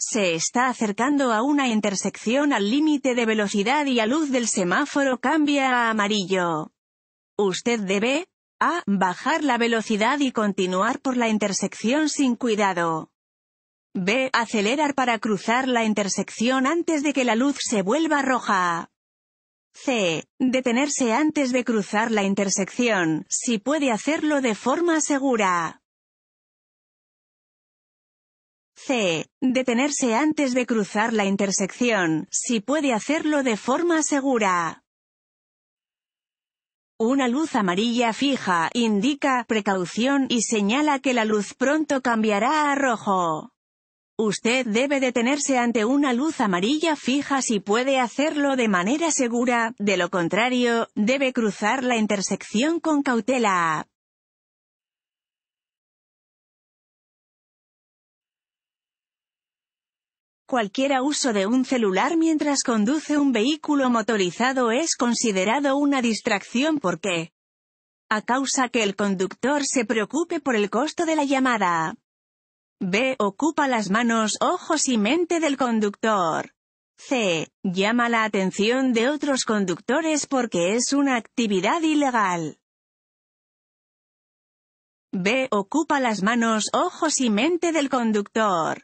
se está acercando a una intersección al límite de velocidad y a luz del semáforo cambia a amarillo. Usted debe, a. Bajar la velocidad y continuar por la intersección sin cuidado. B. Acelerar para cruzar la intersección antes de que la luz se vuelva roja. C. Detenerse antes de cruzar la intersección, si puede hacerlo de forma segura. C. Detenerse antes de cruzar la intersección, si puede hacerlo de forma segura. Una luz amarilla fija, indica precaución y señala que la luz pronto cambiará a rojo. Usted debe detenerse ante una luz amarilla fija si puede hacerlo de manera segura, de lo contrario, debe cruzar la intersección con cautela. Cualquiera uso de un celular mientras conduce un vehículo motorizado es considerado una distracción porque a causa que el conductor se preocupe por el costo de la llamada. B. Ocupa las manos, ojos y mente del conductor. C. Llama la atención de otros conductores porque es una actividad ilegal. B. Ocupa las manos, ojos y mente del conductor.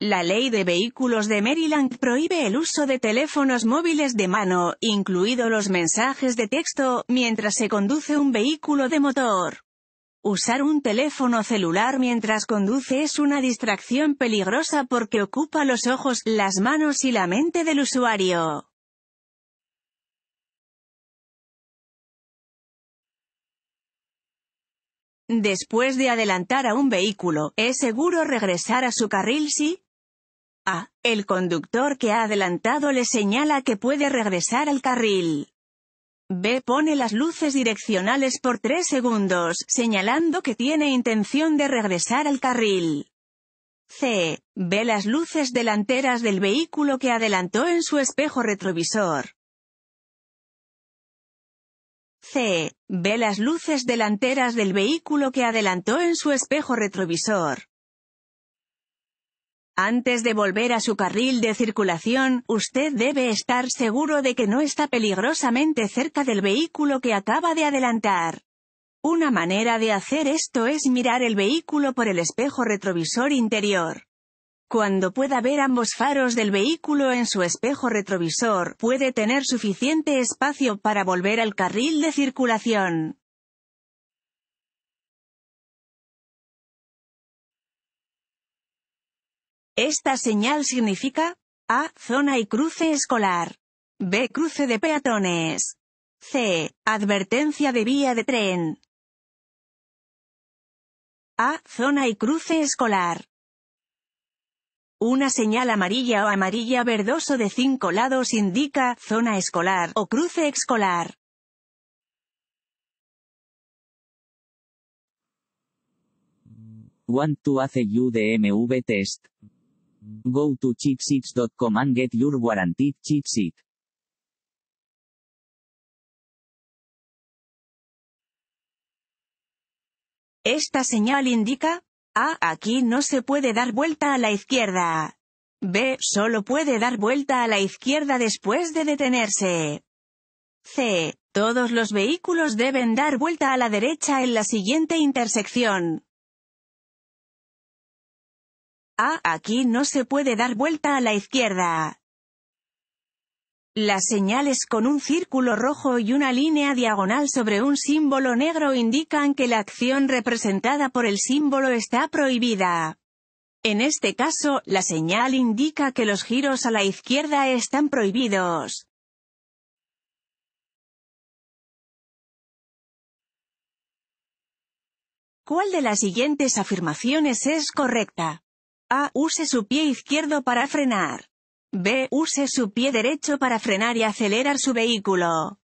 La ley de vehículos de Maryland prohíbe el uso de teléfonos móviles de mano, incluidos los mensajes de texto, mientras se conduce un vehículo de motor. Usar un teléfono celular mientras conduce es una distracción peligrosa porque ocupa los ojos, las manos y la mente del usuario. Después de adelantar a un vehículo, es seguro regresar a su carril si, a. El conductor que ha adelantado le señala que puede regresar al carril. B. Pone las luces direccionales por 3 segundos, señalando que tiene intención de regresar al carril. C. Ve las luces delanteras del vehículo que adelantó en su espejo retrovisor. C. Ve las luces delanteras del vehículo que adelantó en su espejo retrovisor. Antes de volver a su carril de circulación, usted debe estar seguro de que no está peligrosamente cerca del vehículo que acaba de adelantar. Una manera de hacer esto es mirar el vehículo por el espejo retrovisor interior. Cuando pueda ver ambos faros del vehículo en su espejo retrovisor, puede tener suficiente espacio para volver al carril de circulación. Esta señal significa A. Zona y cruce escolar. B. Cruce de peatones. C. Advertencia de vía de tren. A. Zona y cruce escolar. Una señal amarilla o amarilla verdoso de cinco lados indica zona escolar o cruce escolar. to hace test. Go to and get your warranted Esta señal indica, A. Ah, aquí no se puede dar vuelta a la izquierda. B. Solo puede dar vuelta a la izquierda después de detenerse. C. Todos los vehículos deben dar vuelta a la derecha en la siguiente intersección. Ah, aquí no se puede dar vuelta a la izquierda. Las señales con un círculo rojo y una línea diagonal sobre un símbolo negro indican que la acción representada por el símbolo está prohibida. En este caso, la señal indica que los giros a la izquierda están prohibidos. ¿Cuál de las siguientes afirmaciones es correcta? A. Use su pie izquierdo para frenar. B. Use su pie derecho para frenar y acelerar su vehículo.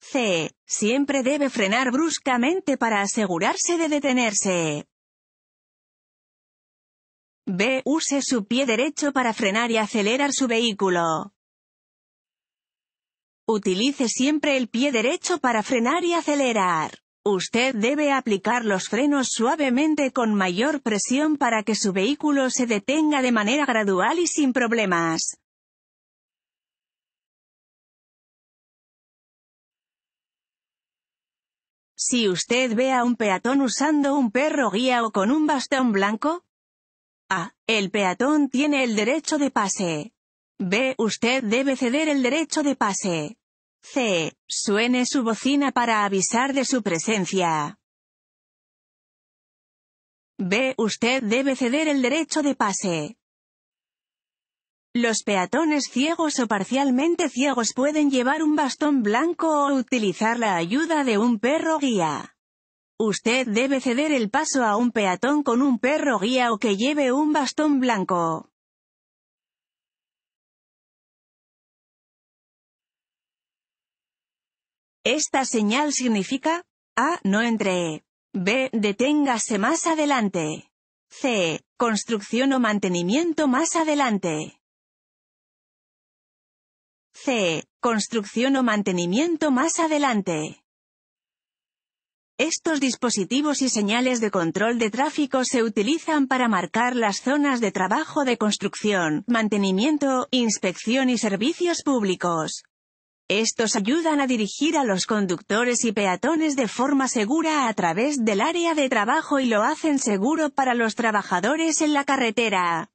C. Siempre debe frenar bruscamente para asegurarse de detenerse. B. Use su pie derecho para frenar y acelerar su vehículo. Utilice siempre el pie derecho para frenar y acelerar. Usted debe aplicar los frenos suavemente con mayor presión para que su vehículo se detenga de manera gradual y sin problemas. Si usted ve a un peatón usando un perro guía o con un bastón blanco, a. El peatón tiene el derecho de pase. B. Usted debe ceder el derecho de pase. C. Suene su bocina para avisar de su presencia. B. Usted debe ceder el derecho de pase. Los peatones ciegos o parcialmente ciegos pueden llevar un bastón blanco o utilizar la ayuda de un perro guía. Usted debe ceder el paso a un peatón con un perro guía o que lleve un bastón blanco. Esta señal significa, A. No entre. E. B. Deténgase más adelante. C. Construcción o mantenimiento más adelante. C. Construcción o mantenimiento más adelante. Estos dispositivos y señales de control de tráfico se utilizan para marcar las zonas de trabajo de construcción, mantenimiento, inspección y servicios públicos. Estos ayudan a dirigir a los conductores y peatones de forma segura a través del área de trabajo y lo hacen seguro para los trabajadores en la carretera.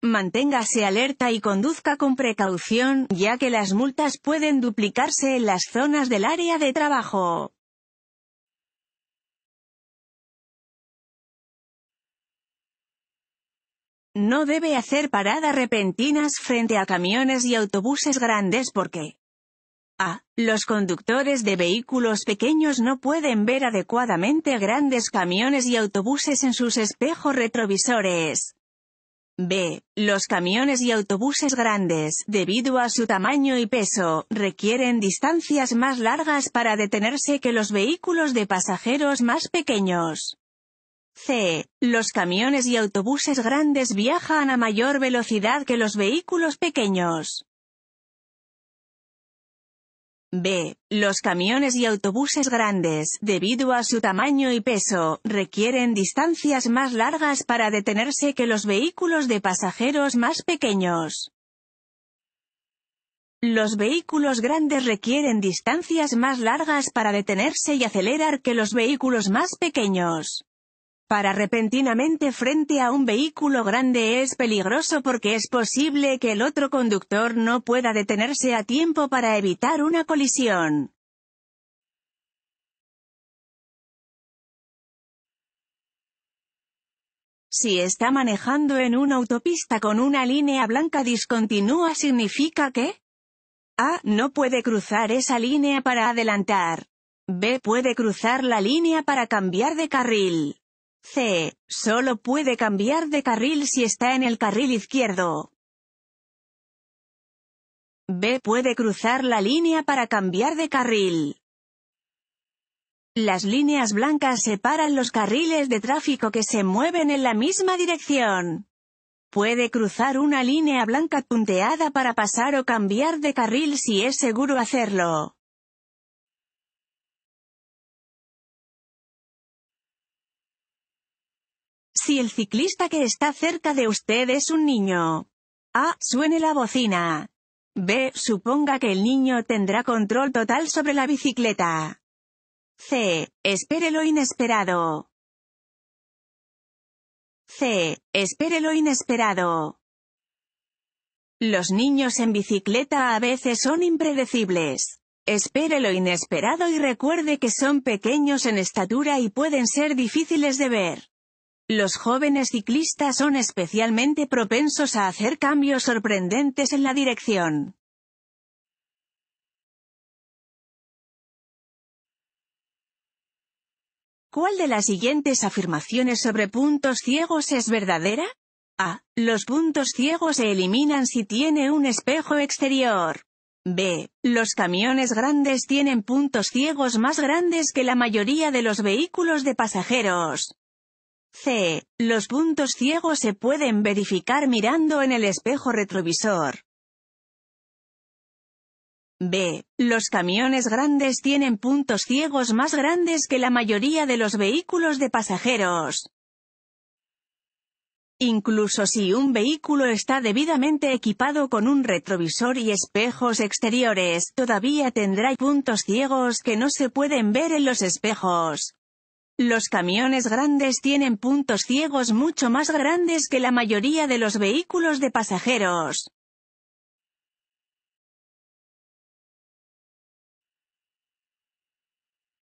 Manténgase alerta y conduzca con precaución, ya que las multas pueden duplicarse en las zonas del área de trabajo. No debe hacer paradas repentinas frente a camiones y autobuses grandes porque a. Los conductores de vehículos pequeños no pueden ver adecuadamente grandes camiones y autobuses en sus espejos retrovisores. B. Los camiones y autobuses grandes, debido a su tamaño y peso, requieren distancias más largas para detenerse que los vehículos de pasajeros más pequeños. C. Los camiones y autobuses grandes viajan a mayor velocidad que los vehículos pequeños. B. Los camiones y autobuses grandes, debido a su tamaño y peso, requieren distancias más largas para detenerse que los vehículos de pasajeros más pequeños. Los vehículos grandes requieren distancias más largas para detenerse y acelerar que los vehículos más pequeños para repentinamente frente a un vehículo grande es peligroso porque es posible que el otro conductor no pueda detenerse a tiempo para evitar una colisión. Si está manejando en una autopista con una línea blanca discontinua significa que A. No puede cruzar esa línea para adelantar. B. Puede cruzar la línea para cambiar de carril. C. Solo puede cambiar de carril si está en el carril izquierdo. B. Puede cruzar la línea para cambiar de carril. Las líneas blancas separan los carriles de tráfico que se mueven en la misma dirección. Puede cruzar una línea blanca punteada para pasar o cambiar de carril si es seguro hacerlo. Si el ciclista que está cerca de usted es un niño. A. Suene la bocina. B. Suponga que el niño tendrá control total sobre la bicicleta. C. Espere lo inesperado. C. Espere lo inesperado. Los niños en bicicleta a veces son impredecibles. Espere lo inesperado y recuerde que son pequeños en estatura y pueden ser difíciles de ver. Los jóvenes ciclistas son especialmente propensos a hacer cambios sorprendentes en la dirección. ¿Cuál de las siguientes afirmaciones sobre puntos ciegos es verdadera? A. Los puntos ciegos se eliminan si tiene un espejo exterior. B. Los camiones grandes tienen puntos ciegos más grandes que la mayoría de los vehículos de pasajeros. C. Los puntos ciegos se pueden verificar mirando en el espejo retrovisor. B. Los camiones grandes tienen puntos ciegos más grandes que la mayoría de los vehículos de pasajeros. Incluso si un vehículo está debidamente equipado con un retrovisor y espejos exteriores, todavía tendrá puntos ciegos que no se pueden ver en los espejos. Los camiones grandes tienen puntos ciegos mucho más grandes que la mayoría de los vehículos de pasajeros.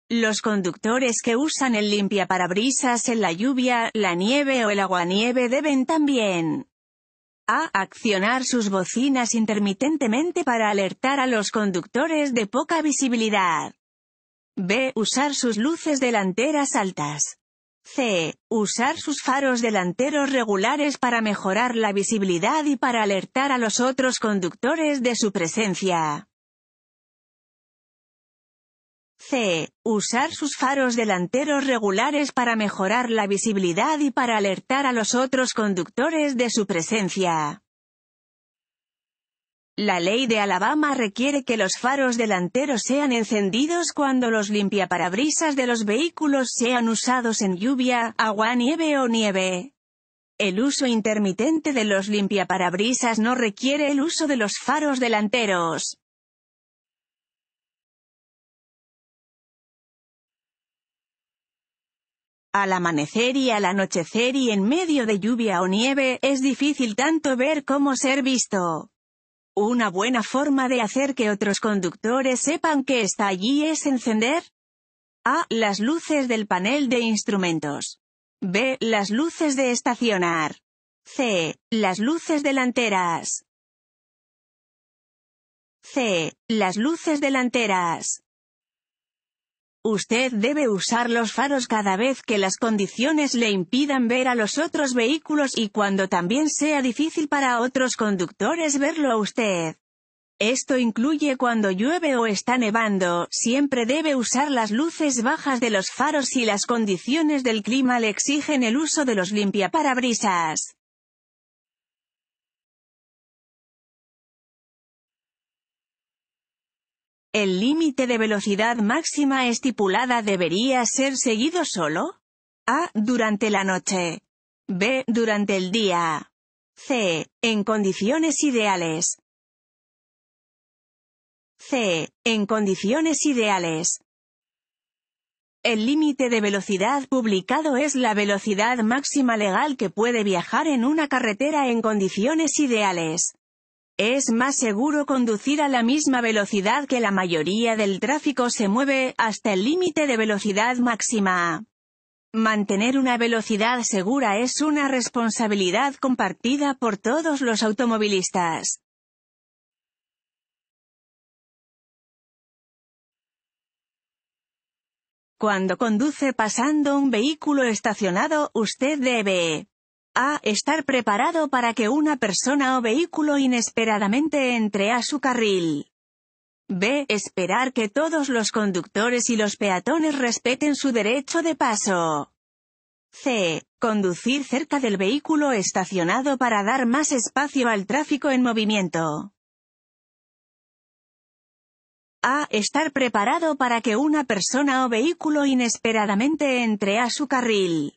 Los conductores que usan el limpiaparabrisas en la lluvia, la nieve o el aguanieve deben también a. Accionar sus bocinas intermitentemente para alertar a los conductores de poca visibilidad. B. Usar sus luces delanteras altas. C. Usar sus faros delanteros regulares para mejorar la visibilidad y para alertar a los otros conductores de su presencia. C. Usar sus faros delanteros regulares para mejorar la visibilidad y para alertar a los otros conductores de su presencia. La ley de Alabama requiere que los faros delanteros sean encendidos cuando los limpiaparabrisas de los vehículos sean usados en lluvia, agua, nieve o nieve. El uso intermitente de los limpiaparabrisas no requiere el uso de los faros delanteros. Al amanecer y al anochecer y en medio de lluvia o nieve, es difícil tanto ver como ser visto. Una buena forma de hacer que otros conductores sepan que está allí es encender A. Las luces del panel de instrumentos. B. Las luces de estacionar. C. Las luces delanteras. C. Las luces delanteras. Usted debe usar los faros cada vez que las condiciones le impidan ver a los otros vehículos y cuando también sea difícil para otros conductores verlo a usted. Esto incluye cuando llueve o está nevando, siempre debe usar las luces bajas de los faros si las condiciones del clima le exigen el uso de los limpiaparabrisas. ¿El límite de velocidad máxima estipulada debería ser seguido solo? A. Durante la noche. B. Durante el día. C. En condiciones ideales. C. En condiciones ideales. El límite de velocidad publicado es la velocidad máxima legal que puede viajar en una carretera en condiciones ideales. Es más seguro conducir a la misma velocidad que la mayoría del tráfico se mueve, hasta el límite de velocidad máxima. Mantener una velocidad segura es una responsabilidad compartida por todos los automovilistas. Cuando conduce pasando un vehículo estacionado, usted debe a. Estar preparado para que una persona o vehículo inesperadamente entre a su carril. B. Esperar que todos los conductores y los peatones respeten su derecho de paso. C. Conducir cerca del vehículo estacionado para dar más espacio al tráfico en movimiento. A. Estar preparado para que una persona o vehículo inesperadamente entre a su carril.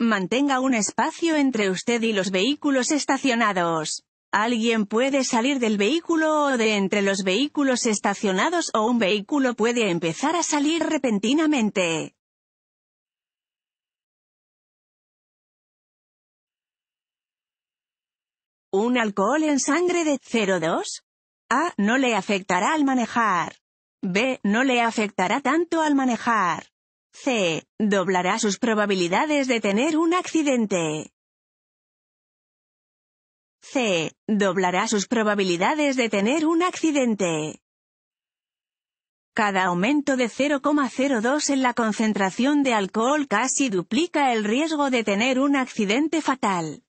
Mantenga un espacio entre usted y los vehículos estacionados. Alguien puede salir del vehículo o de entre los vehículos estacionados o un vehículo puede empezar a salir repentinamente. Un alcohol en sangre de 0,2? A. No le afectará al manejar. B. No le afectará tanto al manejar. C. Doblará sus probabilidades de tener un accidente. C. Doblará sus probabilidades de tener un accidente. Cada aumento de 0,02 en la concentración de alcohol casi duplica el riesgo de tener un accidente fatal.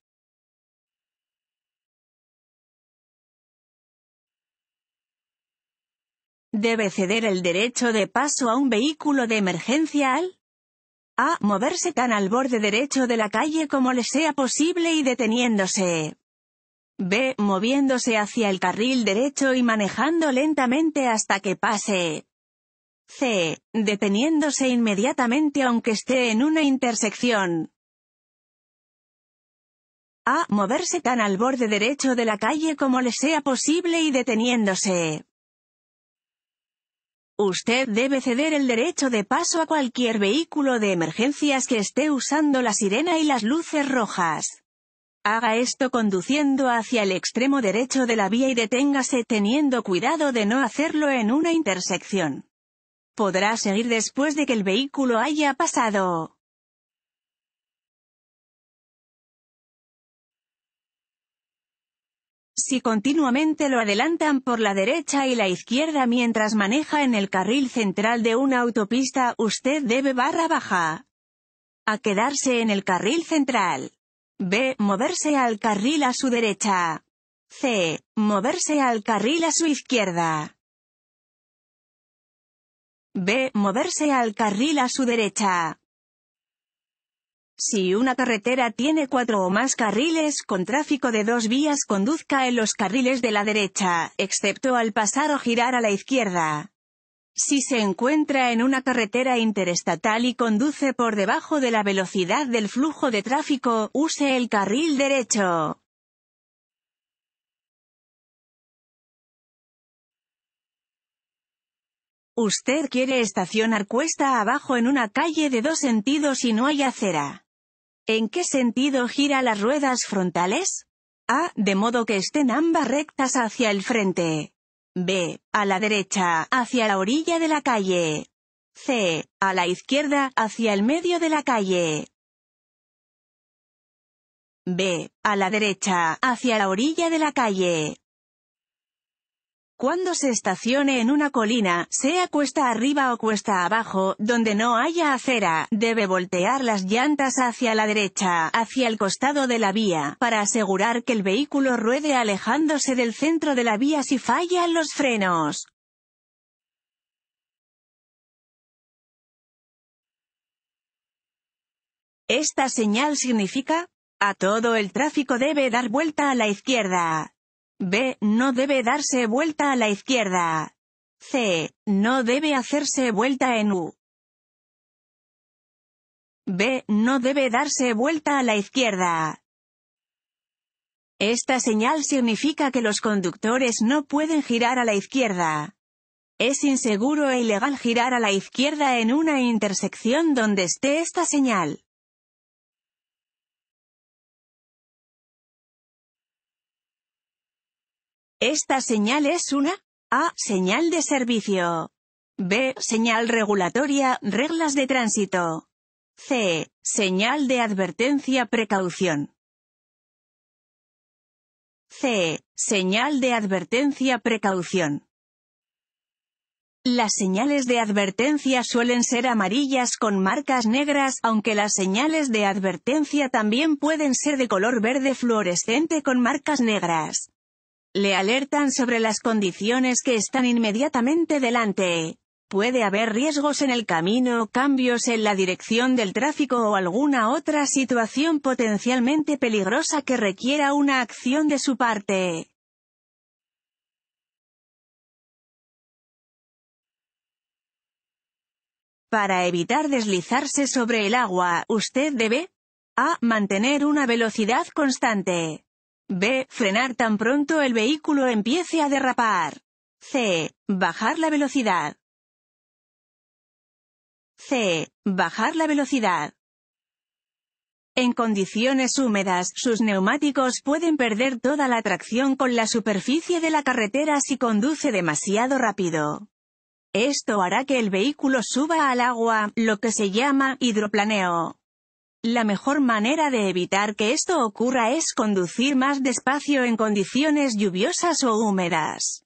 debe ceder el derecho de paso a un vehículo de emergencia al a moverse tan al borde derecho de la calle como le sea posible y deteniéndose. B. Moviéndose hacia el carril derecho y manejando lentamente hasta que pase. C. Deteniéndose inmediatamente aunque esté en una intersección. A. Moverse tan al borde derecho de la calle como le sea posible y deteniéndose. Usted debe ceder el derecho de paso a cualquier vehículo de emergencias que esté usando la sirena y las luces rojas. Haga esto conduciendo hacia el extremo derecho de la vía y deténgase teniendo cuidado de no hacerlo en una intersección. Podrá seguir después de que el vehículo haya pasado. si continuamente lo adelantan por la derecha y la izquierda mientras maneja en el carril central de una autopista, usted debe barra baja a quedarse en el carril central. B. Moverse al carril a su derecha. C. Moverse al carril a su izquierda. B. Moverse al carril a su derecha. Si una carretera tiene cuatro o más carriles con tráfico de dos vías conduzca en los carriles de la derecha, excepto al pasar o girar a la izquierda. Si se encuentra en una carretera interestatal y conduce por debajo de la velocidad del flujo de tráfico, use el carril derecho. Usted quiere estacionar cuesta abajo en una calle de dos sentidos y no hay acera. ¿En qué sentido gira las ruedas frontales? A. De modo que estén ambas rectas hacia el frente. B. A la derecha, hacia la orilla de la calle. C. A la izquierda, hacia el medio de la calle. B. A la derecha, hacia la orilla de la calle. Cuando se estacione en una colina, sea cuesta arriba o cuesta abajo, donde no haya acera, debe voltear las llantas hacia la derecha, hacia el costado de la vía, para asegurar que el vehículo ruede alejándose del centro de la vía si fallan los frenos. Esta señal significa, a todo el tráfico debe dar vuelta a la izquierda. B. No debe darse vuelta a la izquierda. C. No debe hacerse vuelta en U. B. No debe darse vuelta a la izquierda. Esta señal significa que los conductores no pueden girar a la izquierda. Es inseguro e ilegal girar a la izquierda en una intersección donde esté esta señal. Esta señal es una A. Señal de servicio. B. Señal regulatoria, reglas de tránsito. C. Señal de advertencia, precaución. C. Señal de advertencia, precaución. Las señales de advertencia suelen ser amarillas con marcas negras, aunque las señales de advertencia también pueden ser de color verde fluorescente con marcas negras le alertan sobre las condiciones que están inmediatamente delante. Puede haber riesgos en el camino, cambios en la dirección del tráfico o alguna otra situación potencialmente peligrosa que requiera una acción de su parte. Para evitar deslizarse sobre el agua, usted debe a. Mantener una velocidad constante. B. Frenar tan pronto el vehículo empiece a derrapar. C. Bajar la velocidad. C. Bajar la velocidad. En condiciones húmedas, sus neumáticos pueden perder toda la tracción con la superficie de la carretera si conduce demasiado rápido. Esto hará que el vehículo suba al agua, lo que se llama hidroplaneo. La mejor manera de evitar que esto ocurra es conducir más despacio en condiciones lluviosas o húmedas.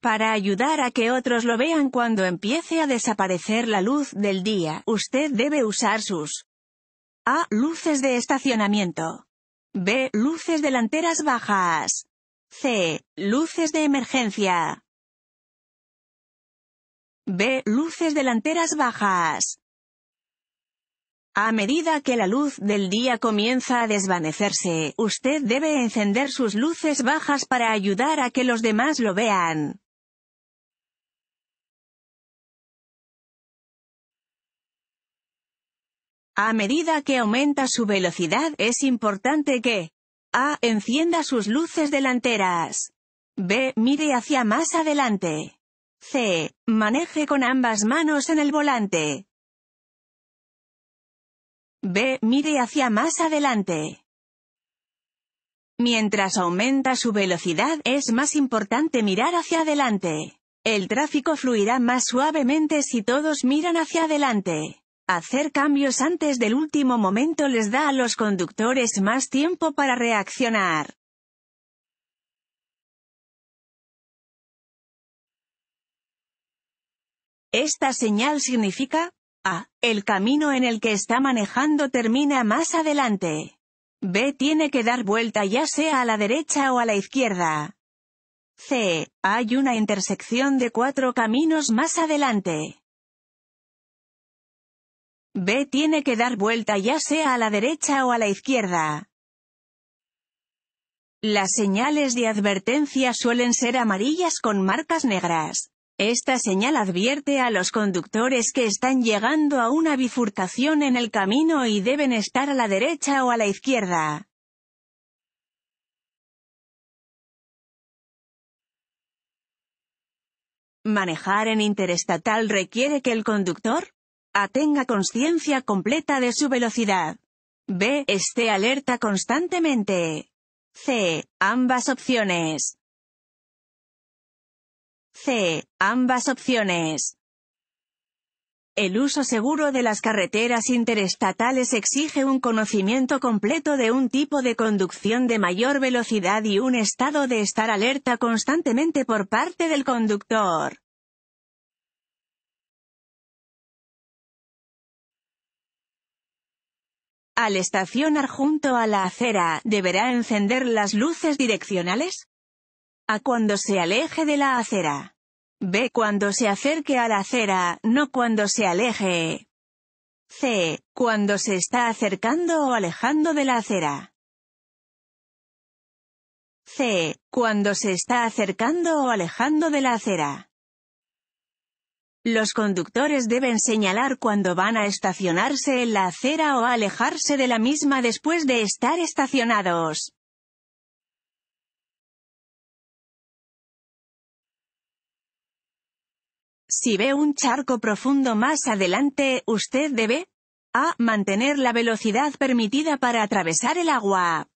Para ayudar a que otros lo vean cuando empiece a desaparecer la luz del día, usted debe usar sus A. Luces de estacionamiento. B. Luces delanteras bajas. C. Luces de emergencia. B. Luces delanteras bajas. A medida que la luz del día comienza a desvanecerse, usted debe encender sus luces bajas para ayudar a que los demás lo vean. A medida que aumenta su velocidad, es importante que A. Encienda sus luces delanteras. B. Mire hacia más adelante. C. Maneje con ambas manos en el volante. B. Mire hacia más adelante. Mientras aumenta su velocidad, es más importante mirar hacia adelante. El tráfico fluirá más suavemente si todos miran hacia adelante. Hacer cambios antes del último momento les da a los conductores más tiempo para reaccionar. Esta señal significa A. Ah, el camino en el que está manejando termina más adelante. B. Tiene que dar vuelta ya sea a la derecha o a la izquierda. C. Hay una intersección de cuatro caminos más adelante. B. Tiene que dar vuelta ya sea a la derecha o a la izquierda. Las señales de advertencia suelen ser amarillas con marcas negras. Esta señal advierte a los conductores que están llegando a una bifurcación en el camino y deben estar a la derecha o a la izquierda. Manejar en interestatal requiere que el conductor A. tenga conciencia completa de su velocidad. B. Esté alerta constantemente. C. Ambas opciones. C. Ambas opciones. El uso seguro de las carreteras interestatales exige un conocimiento completo de un tipo de conducción de mayor velocidad y un estado de estar alerta constantemente por parte del conductor. Al estacionar junto a la acera, ¿deberá encender las luces direccionales? A cuando se aleje de la acera. B cuando se acerque a la acera, no cuando se aleje. C. Cuando se está acercando o alejando de la acera. C. Cuando se está acercando o alejando de la acera. Los conductores deben señalar cuando van a estacionarse en la acera o alejarse de la misma después de estar estacionados. Si ve un charco profundo más adelante, usted debe a. Mantener la velocidad permitida para atravesar el agua.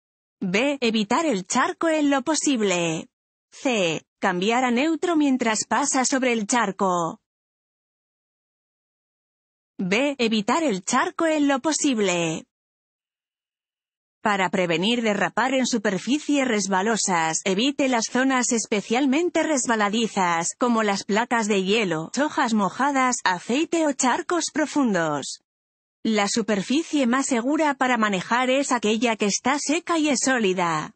B. Evitar el charco en lo posible. C. Cambiar a neutro mientras pasa sobre el charco. B. Evitar el charco en lo posible. Para prevenir derrapar en superficies resbalosas, evite las zonas especialmente resbaladizas, como las placas de hielo, hojas mojadas, aceite o charcos profundos. La superficie más segura para manejar es aquella que está seca y es sólida.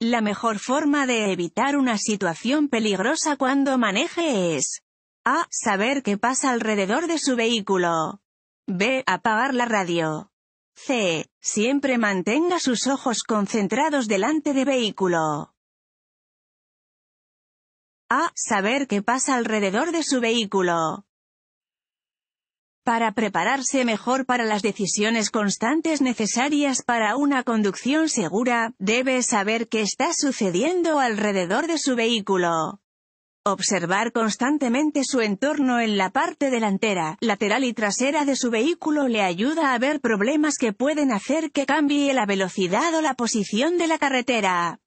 La mejor forma de evitar una situación peligrosa cuando maneje es a. Saber qué pasa alrededor de su vehículo. B. Apagar la radio. C. Siempre mantenga sus ojos concentrados delante de vehículo. A. Saber qué pasa alrededor de su vehículo. Para prepararse mejor para las decisiones constantes necesarias para una conducción segura, debe saber qué está sucediendo alrededor de su vehículo. Observar constantemente su entorno en la parte delantera, lateral y trasera de su vehículo le ayuda a ver problemas que pueden hacer que cambie la velocidad o la posición de la carretera.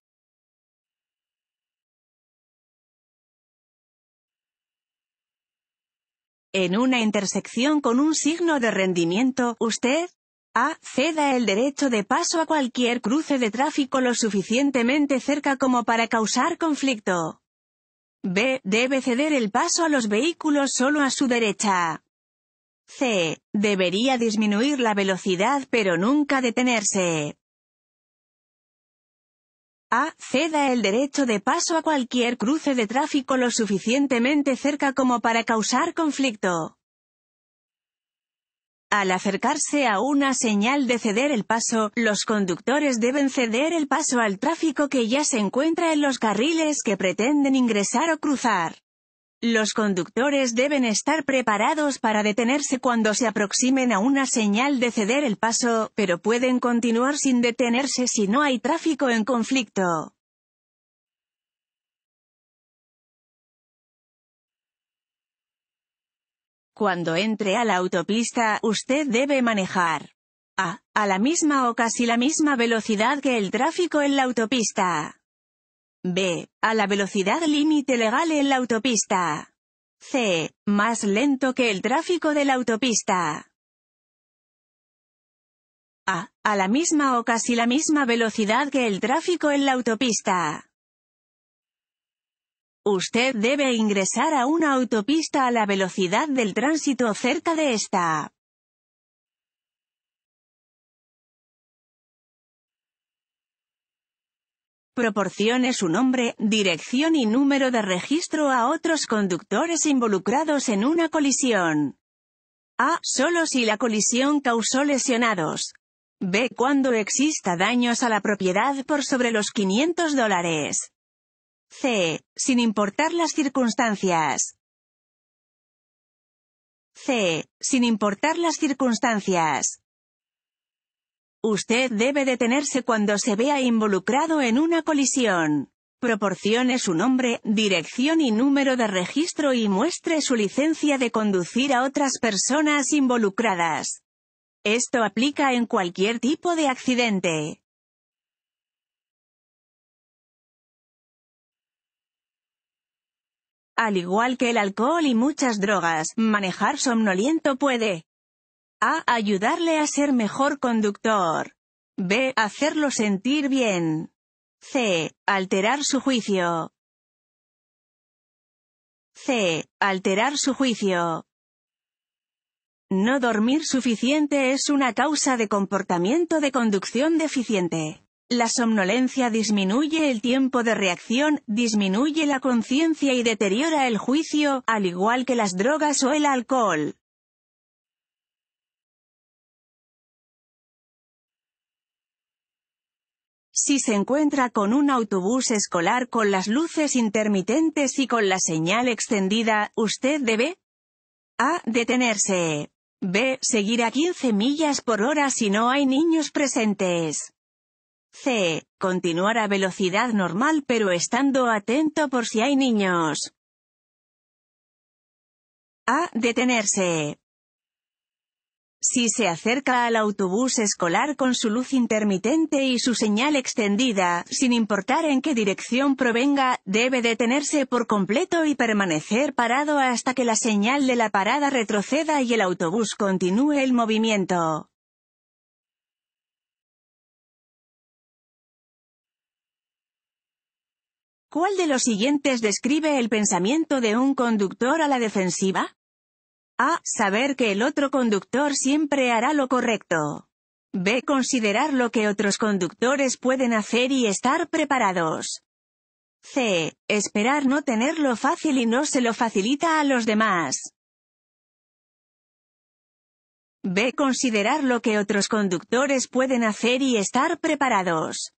En una intersección con un signo de rendimiento, usted a. Ceda el derecho de paso a cualquier cruce de tráfico lo suficientemente cerca como para causar conflicto. B. Debe ceder el paso a los vehículos solo a su derecha. C. Debería disminuir la velocidad pero nunca detenerse. A. Ceda el derecho de paso a cualquier cruce de tráfico lo suficientemente cerca como para causar conflicto. Al acercarse a una señal de ceder el paso, los conductores deben ceder el paso al tráfico que ya se encuentra en los carriles que pretenden ingresar o cruzar. Los conductores deben estar preparados para detenerse cuando se aproximen a una señal de ceder el paso, pero pueden continuar sin detenerse si no hay tráfico en conflicto. Cuando entre a la autopista, usted debe manejar a, a la misma o casi la misma velocidad que el tráfico en la autopista. B. A la velocidad límite legal en la autopista. C. Más lento que el tráfico de la autopista. A. A la misma o casi la misma velocidad que el tráfico en la autopista. Usted debe ingresar a una autopista a la velocidad del tránsito cerca de esta. Proporcione su nombre, dirección y número de registro a otros conductores involucrados en una colisión. A. Solo si la colisión causó lesionados. B. Cuando exista daños a la propiedad por sobre los 500 dólares. C. Sin importar las circunstancias. C. Sin importar las circunstancias. Usted debe detenerse cuando se vea involucrado en una colisión. Proporcione su nombre, dirección y número de registro y muestre su licencia de conducir a otras personas involucradas. Esto aplica en cualquier tipo de accidente. Al igual que el alcohol y muchas drogas, manejar somnoliento puede a. Ayudarle a ser mejor conductor. b. Hacerlo sentir bien. c. Alterar su juicio. c. Alterar su juicio. No dormir suficiente es una causa de comportamiento de conducción deficiente. La somnolencia disminuye el tiempo de reacción, disminuye la conciencia y deteriora el juicio, al igual que las drogas o el alcohol. Si se encuentra con un autobús escolar con las luces intermitentes y con la señal extendida, usted debe a. Detenerse. B. Seguir a 15 millas por hora si no hay niños presentes. C. Continuar a velocidad normal pero estando atento por si hay niños. A. Detenerse. Si se acerca al autobús escolar con su luz intermitente y su señal extendida, sin importar en qué dirección provenga, debe detenerse por completo y permanecer parado hasta que la señal de la parada retroceda y el autobús continúe el movimiento. ¿Cuál de los siguientes describe el pensamiento de un conductor a la defensiva? A. Saber que el otro conductor siempre hará lo correcto. B. Considerar lo que otros conductores pueden hacer y estar preparados. C. Esperar no tenerlo fácil y no se lo facilita a los demás. B. Considerar lo que otros conductores pueden hacer y estar preparados.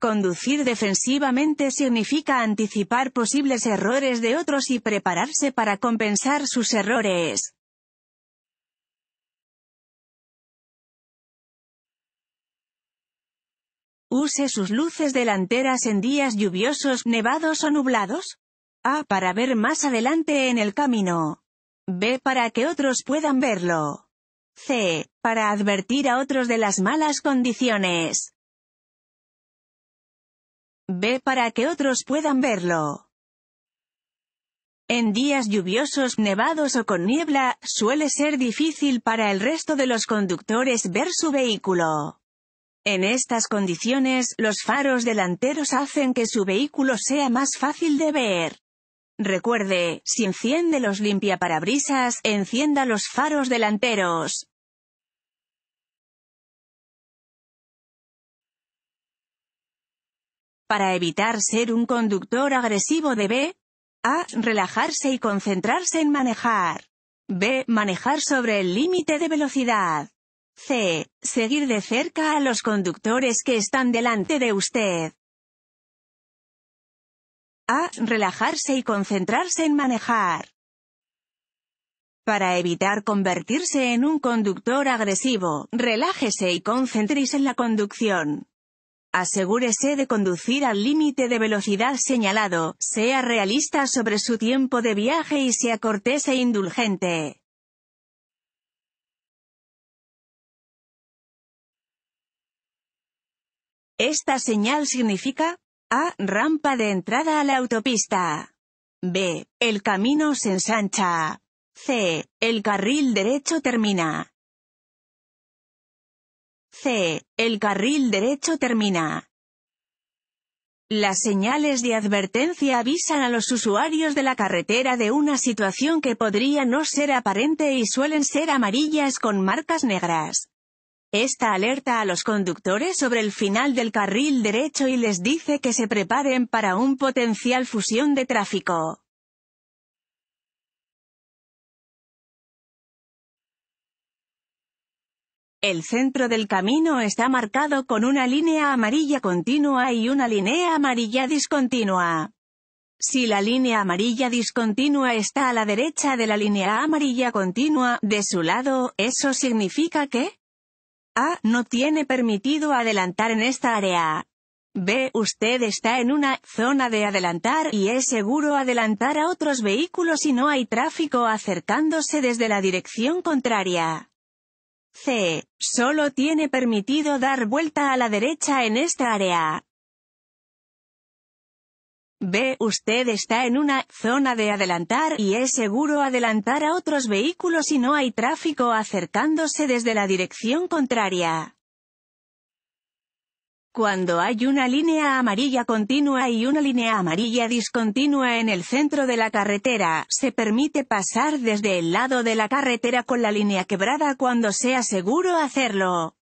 Conducir defensivamente significa anticipar posibles errores de otros y prepararse para compensar sus errores. Use sus luces delanteras en días lluviosos, nevados o nublados. A. Para ver más adelante en el camino. B. Para que otros puedan verlo. C. Para advertir a otros de las malas condiciones. Ve para que otros puedan verlo. En días lluviosos, nevados o con niebla, suele ser difícil para el resto de los conductores ver su vehículo. En estas condiciones, los faros delanteros hacen que su vehículo sea más fácil de ver. Recuerde, si enciende los limpiaparabrisas, encienda los faros delanteros. Para evitar ser un conductor agresivo debe a. Relajarse y concentrarse en manejar. b. Manejar sobre el límite de velocidad. c. Seguir de cerca a los conductores que están delante de usted. a. Relajarse y concentrarse en manejar. Para evitar convertirse en un conductor agresivo, relájese y concéntrese en la conducción. Asegúrese de conducir al límite de velocidad señalado, sea realista sobre su tiempo de viaje y sea cortés e indulgente. Esta señal significa A. Rampa de entrada a la autopista. B. El camino se ensancha. C. El carril derecho termina. El carril derecho termina. Las señales de advertencia avisan a los usuarios de la carretera de una situación que podría no ser aparente y suelen ser amarillas con marcas negras. Esta alerta a los conductores sobre el final del carril derecho y les dice que se preparen para un potencial fusión de tráfico. El centro del camino está marcado con una línea amarilla continua y una línea amarilla discontinua. Si la línea amarilla discontinua está a la derecha de la línea amarilla continua, de su lado, eso significa que A. No tiene permitido adelantar en esta área. B. Usted está en una zona de adelantar y es seguro adelantar a otros vehículos si no hay tráfico acercándose desde la dirección contraria. C. Solo tiene permitido dar vuelta a la derecha en esta área. B. Usted está en una zona de adelantar y es seguro adelantar a otros vehículos si no hay tráfico acercándose desde la dirección contraria cuando hay una línea amarilla continua y una línea amarilla discontinua en el centro de la carretera, se permite pasar desde el lado de la carretera con la línea quebrada cuando sea seguro hacerlo.